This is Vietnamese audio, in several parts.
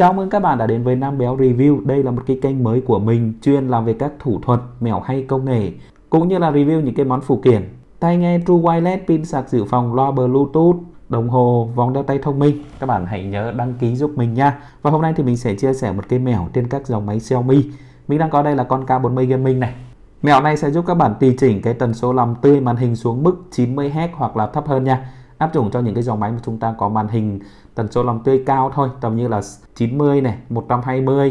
Chào mừng các bạn đã đến với Nam Béo Review. Đây là một cái kênh mới của mình chuyên làm về các thủ thuật, mèo hay công nghệ, cũng như là review những cái món phụ kiện. Tai nghe True Wireless, pin sạc dự phòng, loa Bluetooth, đồng hồ, vòng đeo tay thông minh. Các bạn hãy nhớ đăng ký giúp mình nha. Và hôm nay thì mình sẽ chia sẻ một cái mèo trên các dòng máy Xiaomi. Mình đang có đây là con K40 Gaming này. Mèo này sẽ giúp các bạn tùy chỉnh cái tần số làm tươi màn hình xuống mức 90Hz hoặc là thấp hơn nha áp dụng cho những cái dòng máy mà chúng ta có màn hình tần số lòng tươi cao thôi tầm như là 90 này 120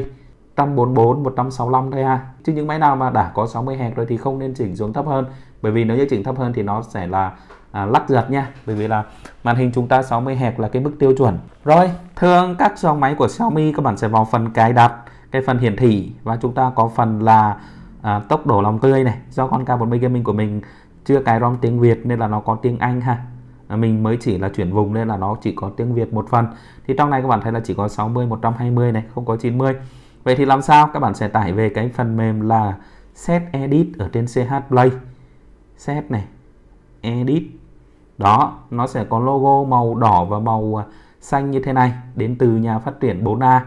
144 165 thôi ha chứ những máy nào mà đã có 60 Hz rồi thì không nên chỉnh xuống thấp hơn bởi vì nếu như chỉnh thấp hơn thì nó sẽ là à, lắc giật nha bởi vì là màn hình chúng ta 60 Hz là cái mức tiêu chuẩn rồi thường các dòng máy của Xiaomi các bạn sẽ vào phần cài đặt cái phần hiển thị và chúng ta có phần là à, tốc độ lòng tươi này do con K40 gaming của mình chưa cài ROM tiếng Việt nên là nó có tiếng Anh ha À, mình mới chỉ là chuyển vùng nên là nó chỉ có tiếng Việt một phần thì trong này các bạn thấy là chỉ có 60 120 này không có 90 vậy thì làm sao các bạn sẽ tải về cái phần mềm là set edit ở trên CH Play set này edit đó nó sẽ có logo màu đỏ và màu à, xanh như thế này đến từ nhà phát triển 4A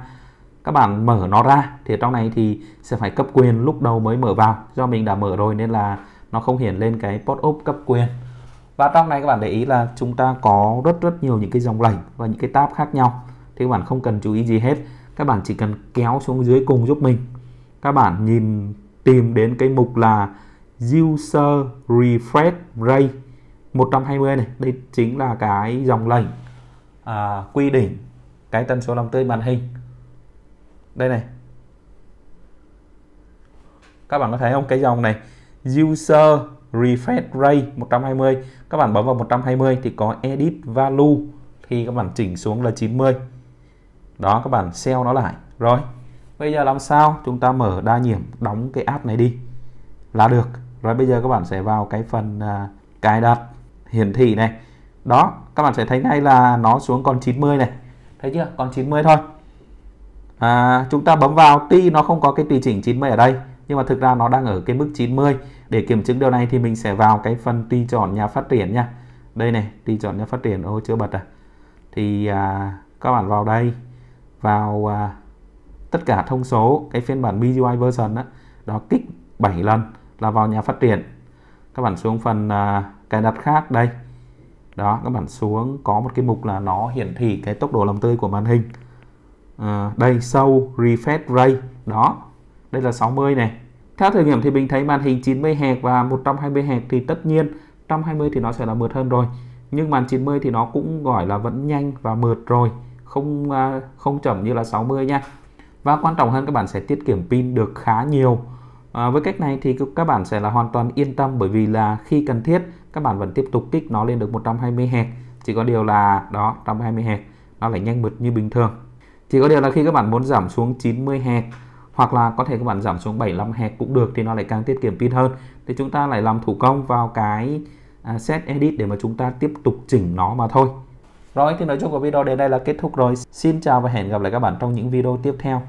các bạn mở nó ra thì trong này thì sẽ phải cấp quyền lúc đầu mới mở vào do mình đã mở rồi nên là nó không hiển lên cái pop up cấp quyền và trong này các bạn để ý là chúng ta có rất rất nhiều những cái dòng lệnh và những cái tab khác nhau thì các bạn không cần chú ý gì hết các bạn chỉ cần kéo xuống dưới cùng giúp mình các bạn nhìn tìm đến cái mục là user refresh rate 120 này đây chính là cái dòng lệnh à, quy định cái tần số làm tươi màn hình đây này các bạn có thấy không cái dòng này user refresh rate 120 các bạn bấm vào 120 thì có edit value thì các bạn chỉnh xuống là 90 đó các bạn sell nó lại rồi bây giờ làm sao chúng ta mở đa nhiệm đóng cái app này đi là được rồi bây giờ các bạn sẽ vào cái phần uh, cài đặt hiển thị này đó các bạn sẽ thấy ngay là nó xuống còn 90 này thấy chưa còn 90 thôi à, chúng ta bấm vào tuy nó không có cái tùy chỉnh 90 ở đây nhưng mà thực ra nó đang ở cái mức 90 để kiểm chứng điều này thì mình sẽ vào cái phần tùy chọn nhà phát triển nha đây này tùy chọn nhà phát triển ô chưa bật à thì à, các bạn vào đây vào à, tất cả thông số cái phiên bản BGI version đó, đó kích 7 lần là vào nhà phát triển các bạn xuống phần à, cài đặt khác đây đó các bạn xuống có một cái mục là nó hiển thị cái tốc độ làm tươi của màn hình à, đây sâu refresh rate đó đây là 60 này theo thử nghiệm thì mình thấy màn hình 90 Hz và 120 Hz thì tất nhiên 120 thì nó sẽ là mượt hơn rồi. Nhưng màn 90 thì nó cũng gọi là vẫn nhanh và mượt rồi, không à, không chậm như là 60 nha. Và quan trọng hơn các bạn sẽ tiết kiệm pin được khá nhiều. À, với cách này thì các bạn sẽ là hoàn toàn yên tâm bởi vì là khi cần thiết các bạn vẫn tiếp tục kích nó lên được 120 Hz. Chỉ có điều là đó 120 Hz nó lại nhanh mượt như bình thường. Chỉ có điều là khi các bạn muốn giảm xuống 90 Hz hoặc là có thể các bạn giảm xuống 75 Hz cũng được thì nó lại càng tiết kiệm pin hơn thì chúng ta lại làm thủ công vào cái à, set edit để mà chúng ta tiếp tục chỉnh nó mà thôi rồi thì nói chung của video đến đây là kết thúc rồi xin chào và hẹn gặp lại các bạn trong những video tiếp theo